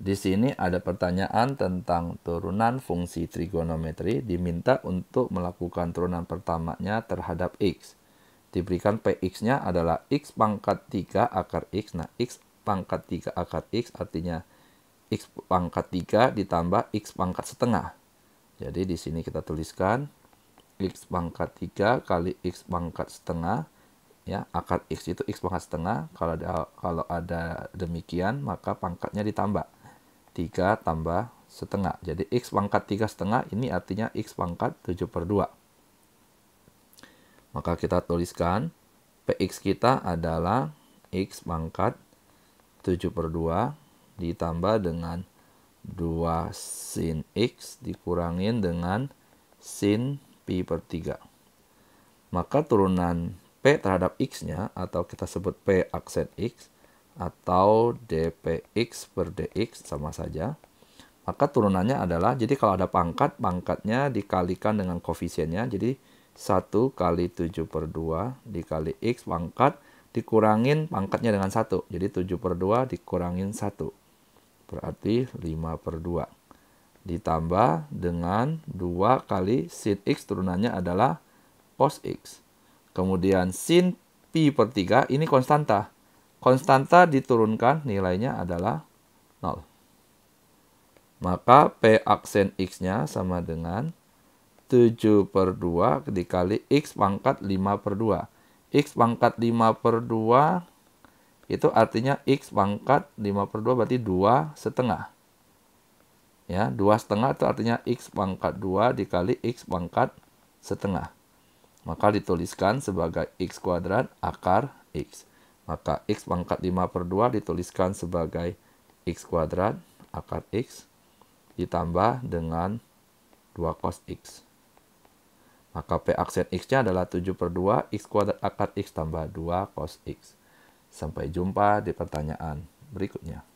di sini ada pertanyaan tentang turunan fungsi trigonometri diminta untuk melakukan turunan pertamanya terhadap x. Diberikan px-nya adalah x pangkat 3 akar x. Nah, x pangkat 3 akar x artinya x pangkat 3 ditambah x pangkat setengah. Jadi di sini kita tuliskan x pangkat 3 kali x pangkat setengah ya akar x itu x pangkat setengah kalau ada kalau ada demikian maka pangkatnya ditambah 3 tambah setengah. Jadi X pangkat 3 setengah ini artinya X pangkat 7 per 2. Maka kita tuliskan PX kita adalah X pangkat 7 per 2 ditambah dengan 2 sin X dikurangin dengan sin Pi per 3. Maka turunan P terhadap X-nya atau kita sebut P aksen X atau dpx per dx sama saja. Maka turunannya adalah, jadi kalau ada pangkat, pangkatnya dikalikan dengan koefisiennya. Jadi 1 kali 7 per 2 dikali x pangkat dikurangin pangkatnya dengan 1. Jadi 7 per 2 dikurangin 1. Berarti 5 per 2. Ditambah dengan 2 kali sin x turunannya adalah cos x. Kemudian sin pi per 3 ini konstanta konstanta diturunkan nilainya adalah 0. Maka P aksen X-nya sama dengan 7 per 2 dikali X pangkat 5 per 2. X pangkat 5 per 2 itu artinya X pangkat 5 per 2 berarti 2 setengah. Ya, 2 setengah itu artinya X pangkat 2 dikali X pangkat setengah. Maka dituliskan sebagai X kuadrat akar X. Maka x pangkat 5 per 2 dituliskan sebagai x kuadrat akar x ditambah dengan 2 cos x. Maka P aksen X-nya adalah 7 per 2 X kuadrat akar X tambah 2 cos X. Sampai jumpa di pertanyaan berikutnya.